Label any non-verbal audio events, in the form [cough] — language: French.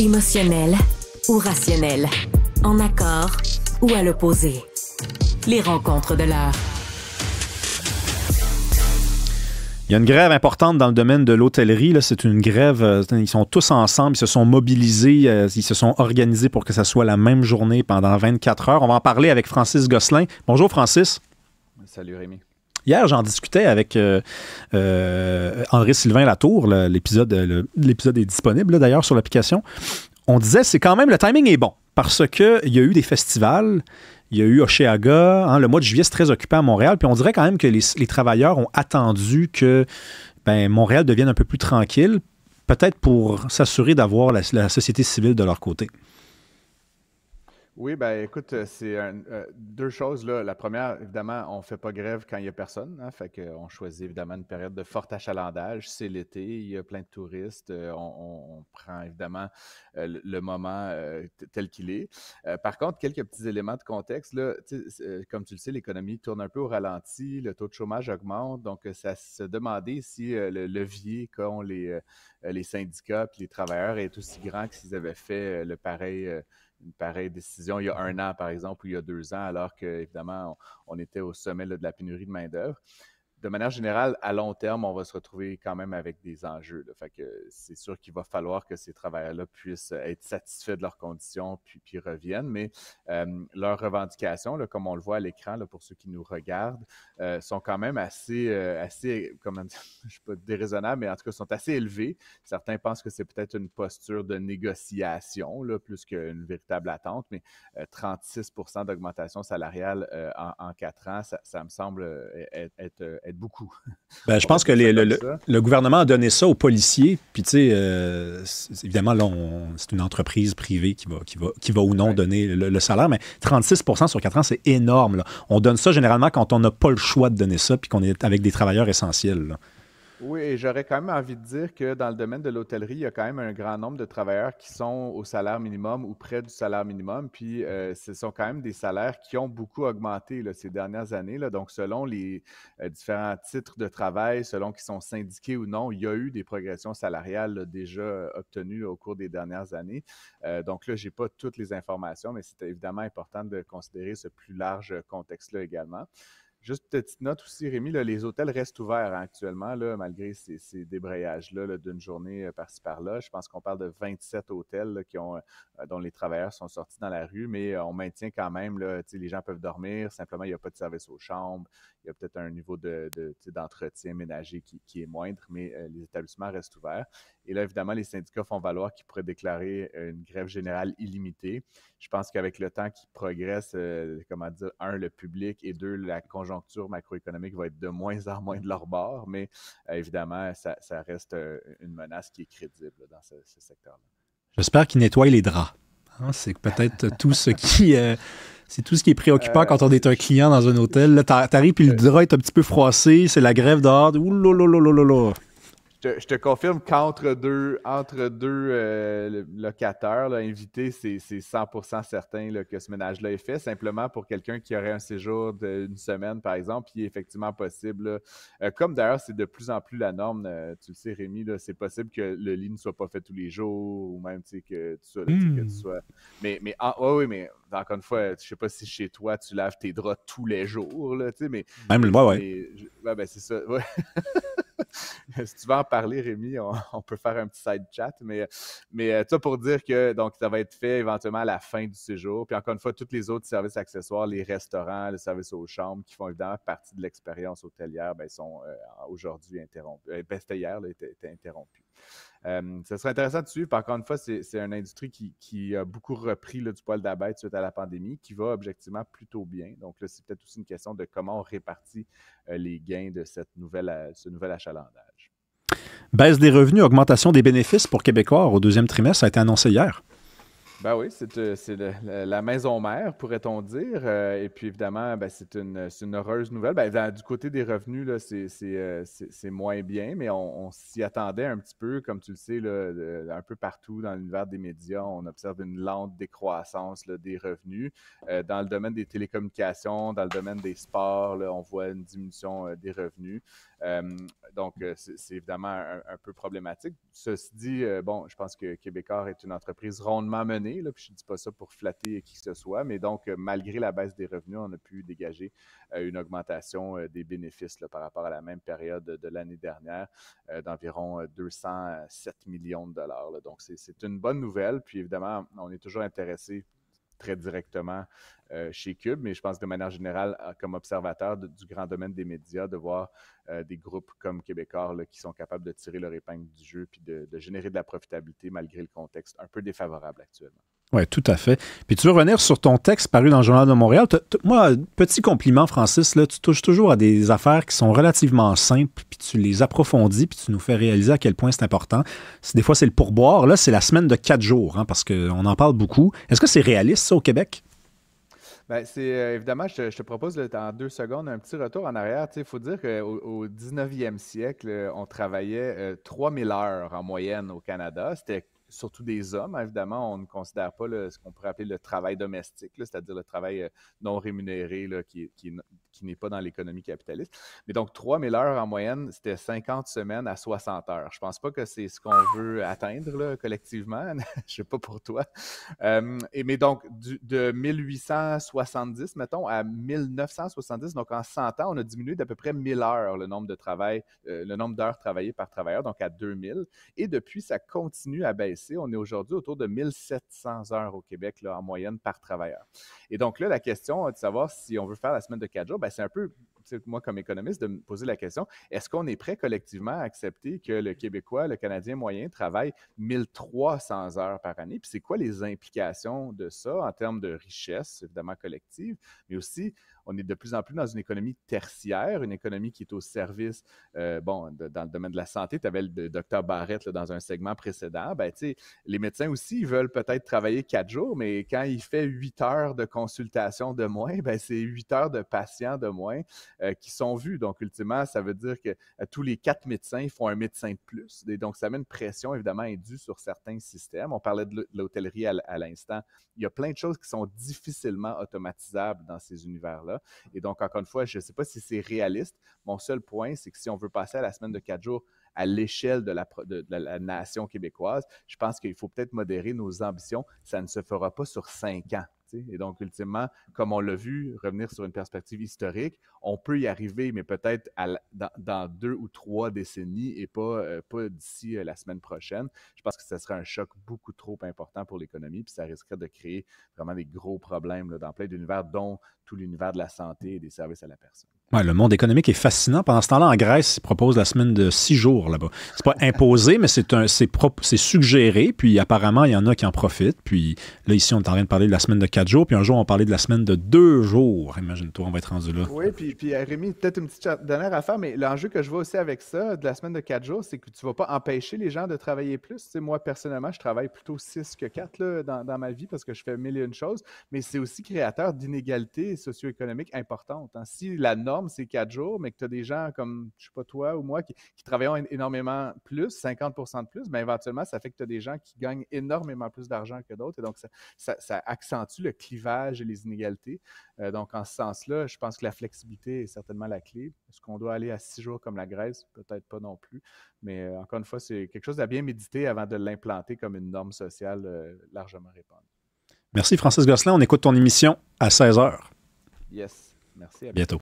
émotionnel ou rationnel? en accord ou à l'opposé. Les rencontres de l'heure. Il y a une grève importante dans le domaine de l'hôtellerie. C'est une grève. Euh, ils sont tous ensemble. Ils se sont mobilisés. Euh, ils se sont organisés pour que ça soit la même journée pendant 24 heures. On va en parler avec Francis Gosselin. Bonjour, Francis. Salut, Rémi. Hier, j'en discutais avec andré euh, euh, sylvain Latour. Euh, l'épisode est disponible d'ailleurs sur l'application. On disait, c'est quand même, le timing est bon parce qu'il y a eu des festivals. Il y a eu Oceaga. Hein, le mois de juillet, c'est très occupé à Montréal. Puis on dirait quand même que les, travailleurs ont attendu que ben, Montréal devienne un peu plus tranquille, peut-être pour s'assurer d'avoir la société civile de leur côté. Oui, ben écoute, euh, c'est euh, deux choses. La première, évidemment, on ne fait pas grève quand il n'y a personne. Hein, fait qu'on euh, choisit évidemment une période de fort achalandage. C'est l'été, il y a plein de touristes. on, prend évidemment le, moment tel qu'il est. par contre, quelques petits éléments de contexte. Là, comme tu le sais, l'économie tourne un peu au ralenti, le taux de chômage augmente. Donc, ça se demandait si le levier qu'ont les, les syndicats et les travailleurs est aussi grand que s'ils avaient fait le pareil une pareille décision il y a un mmh. an, par exemple, ou il y a deux ans, alors qu'évidemment, on, était au sommet de la pénurie de main-d'œuvre de manière générale, à long terme, on va se retrouver quand même avec des enjeux. Fait que euh, c'est sûr qu'il va falloir que ces travailleurs-là puissent euh, être satisfaits de leurs conditions puis, puis reviennent. Mais euh, leurs revendications, comme on le voit à l'écran, pour ceux qui nous regardent, sont quand même assez, assez, comme [laughs] je ne suis pas déraisonnable, mais en tout cas, sont assez élevées. Certains pensent que c'est peut-être une posture de négociation, plus qu'une véritable attente, mais 36 d'augmentation salariale en, quatre ans, ça, me semble être beaucoup. Ben, je pense que le, gouvernement a donné ça aux policiers. Puis, tu sais, euh, évidemment, c'est une entreprise privée qui va, qui va, ou non donner le, salaire, mais 36 sur 4 ans, c'est énorme. On donne ça généralement quand on n'a pas le choix de donner ça, puis qu'on est avec des travailleurs essentiels. Oui, et j'aurais quand même envie de dire que dans le domaine de l'hôtellerie, il y a quand même un grand nombre de travailleurs qui sont au salaire minimum ou près du salaire minimum. Puis euh, ce sont quand même des salaires qui ont beaucoup augmenté ces dernières années. Là. Donc, selon les euh, différents titres de travail, selon qu'ils sont syndiqués ou non, il y a eu des progressions salariales déjà euh, obtenues au cours des dernières années. donc là, je n'ai pas toutes les informations, mais c'est évidemment important de considérer ce plus large contexte-là également. Juste petite note aussi, Rémi, les hôtels restent ouverts hein, actuellement, malgré ces, débrayages-là d'une journée euh, par-ci par-là. Je pense qu'on parle de 27 hôtels qui ont, euh, euh, dont les travailleurs sont sortis dans la rue, mais on maintient quand même, les gens peuvent dormir, simplement il n'y a pas de service aux chambres, il y a peut-être un niveau d'entretien de, ménager qui, est moindre, mais les établissements restent ouverts. Et là, évidemment, les syndicats font valoir qu'ils pourraient déclarer une grève générale illimitée. Je pense qu'avec le temps qui progresse, comment dire, un, le public et deux, la conjoncture conjoncture macroéconomique va être de moins en moins de leur bord, mais euh, évidemment, ça, reste euh, une menace qui est crédible dans ce, secteur-là. J'espère qu'ils nettoient les draps. Hein. c'est peut-être [laughs] tout ce qui. Euh, c'est tout ce qui est préoccupant quand on est un client dans un hôtel. Là, t'arrives, puis le drap est un petit peu froissé, c'est la grève dehors. Ouh, je te confirme qu'entre deux, entre deux euh, locataires invités, c'est 100% certain que ce ménage-là est fait. Simplement pour quelqu'un qui aurait un séjour d'une semaine, par exemple, il est effectivement possible. Euh, comme d'ailleurs, c'est de plus en plus la norme, euh, tu le sais, Rémi, c'est possible que le lit ne soit pas fait tous les jours ou même que, tu sois, hmm. Mais, mais oui, mais encore une fois, je ne sais pas si chez toi, tu laves tes draps tous les jours. mais, même le ouais, oui. Oui, ben, c'est ça. [laughs] [laughs] si tu veux en parler, Rémi, [laughs] on, peut faire un petit side chat, mais, mais euh, ça pour dire que donc, ça va être fait éventuellement à la fin du séjour. Puis encore une fois, tous les autres services accessoires, les restaurants, le service aux chambres, qui font évidemment partie de l'expérience hôtelière, ben, sont euh, aujourd'hui interrompus. Euh, ben, hier, là, était, interrompu. ce euh, serait intéressant de suivre. Encore une fois, c'est une industrie qui, a beaucoup repris là, du poil d'abeille suite à la pandémie, qui va objectivement plutôt bien. Donc là, c'est peut-être aussi une question de comment on répartit les gains de cette nouvelle, ce nouvel achalandage. Baisse des revenus, augmentation des bénéfices pour Québécois au deuxième trimestre, ça a été annoncé hier. Ben oui, c'est euh, la maison mère, pourrait-on dire. Euh, et puis évidemment, ben, c'est une, heureuse nouvelle. Ben, ben, du côté des revenus, euh, c'est moins bien, mais on, s'y attendait un petit peu, comme tu le sais, un peu partout dans l'univers des médias, on observe une lente décroissance des revenus. dans le domaine des télécommunications, dans le domaine des sports, on voit une diminution des revenus. Euh, donc, euh, c'est évidemment un, peu problématique. Ceci dit, euh, bon, je pense que Québécois est une entreprise rondement menée, puis je ne dis pas ça pour flatter qui que ce soit, mais donc, malgré la baisse des revenus, on a pu dégager une augmentation des bénéfices par rapport à la même période de l'année dernière d'environ 207 millions de dollars. Donc, c'est une bonne nouvelle. Puis, évidemment, on est toujours intéressé très directement euh, chez Cube, mais je pense de manière générale, euh, comme observateur du grand domaine des médias, de voir euh, des groupes comme Québécois qui sont capables de tirer leur épingle du jeu puis de, générer de la profitabilité malgré le contexte un peu défavorable actuellement. Oui, tout à fait. Puis tu veux revenir sur ton texte paru dans le Journal de Montréal. moi, petit compliment, Francis, là, tu touches toujours à des affaires qui sont relativement simples, puis tu les approfondis, puis tu nous fais réaliser à quel point c'est important. Des fois, c'est le pourboire. Là, c'est la semaine de quatre jours, hein, parce qu'on en parle beaucoup. Est-ce que c'est réaliste, ça, au Québec? Ben, c'est euh, évidemment, je, te propose en deux secondes un petit retour en arrière. Il faut dire qu'au au 19e siècle, euh, on travaillait 3000 euh, heures en moyenne au Canada. C'était surtout des hommes, évidemment. On ne considère pas ce qu'on pourrait appeler le travail domestique, c'est-à-dire le travail non rémunéré là, qui, qui, qui n'est pas dans l'économie capitaliste. Mais donc, 3000 heures en moyenne, c'était 50 semaines à 60 heures. Je pense pas que c'est ce qu'on veut atteindre collectivement. [laughs] Je sais pas pour toi. Euh, et, mais donc, de 1870, mettons, à 1970, donc en 100 ans, on a diminué d'à peu près 1000 heures le nombre de travail, euh, le nombre d'heures travaillées par travailleur, donc à 2000. Et depuis, ça continue à baisser. On est aujourd'hui autour de 1700 heures au Québec en moyenne par travailleur. Et donc là, la question de savoir si on veut faire la semaine de 4 jours, ben, ben, c'est un peu moi, comme économiste, de me poser la question, est-ce qu'on est prêt collectivement à accepter que le Québécois, le Canadien moyen travaille 1300 heures par année? Puis c'est quoi les implications de ça en termes de richesse, évidemment, collective, mais aussi on est de plus en plus dans une économie tertiaire, une économie qui est au service, euh, bon, dans le domaine de la santé, tu avais le docteur Barrett dans un segment précédent, ben, les médecins aussi, ils veulent peut-être travailler quatre jours, mais quand il fait huit heures de consultation de moins, ben, c'est huit heures de patients de moins euh, qui sont vus. Donc, ultimement, ça veut dire que euh, tous les quatre médecins font un médecin de plus. Et donc, ça met une pression, évidemment, indue sur certains systèmes. On parlait de l'hôtellerie à l'instant. Il y a plein de choses qui sont difficilement automatisables dans ces univers-là. Et donc, encore une fois, je ne sais pas si c'est réaliste. Mon seul point, c'est que si on veut passer à la semaine de quatre jours, à l'échelle de la, de la, nation québécoise. Je pense qu'il faut peut-être modérer nos ambitions. Ça ne se fera pas sur cinq ans. Et donc, ultimement, comme on l'a vu, revenir sur une perspective historique, on peut y arriver, mais peut-être dans, deux ou trois décennies et pas, euh, d'ici euh, la semaine prochaine. Je pense que ce serait un choc beaucoup trop important pour l'économie, puis ça risquerait de créer vraiment des gros problèmes dans plein d'univers, dont tout l'univers de la santé et des services à la personne. Ouais, le monde économique est fascinant. Pendant ce temps-là, en Grèce, ils proposent la semaine de six jours là-bas. C'est pas imposé, mais c'est un, c'est suggéré. Puis apparemment, il y en a qui en profitent. Puis là, ici, on est en train de parler de la semaine de quatre jours. Puis un jour, on parler de la semaine de deux jours. Imagine-toi, on va être rendu là. Oui, puis, puis euh, Rémi, peut-être une petite dernière affaire, mais l'enjeu que je vois aussi avec ça, de la semaine de quatre jours, c'est que tu vas pas empêcher les gens de travailler plus. moi, personnellement, je travaille plutôt six que quatre là, dans, ma vie parce que je fais mille et une choses. Mais c'est aussi créateur d'inégalités socio-économiques importantes. Hein. Si la norme c'est quatre jours, mais que tu as des gens comme, je ne sais pas toi ou moi, qui, travaillons travaillent énormément plus, 50 de plus, mais ben, éventuellement, ça fait que tu as des gens qui gagnent énormément plus d'argent que d'autres. Et donc, ça, accentue le clivage et les inégalités. Euh, donc, en ce sens-là, je pense que la flexibilité est certainement la clé. Est-ce qu'on doit aller à six jours comme la Grèce? Peut-être pas non plus. Mais euh, encore une fois, c'est quelque chose à bien méditer avant de l'implanter comme une norme sociale euh, largement répandue. Merci Francis Gosselin. On écoute ton émission à 16h. Yes. Merci. À bientôt.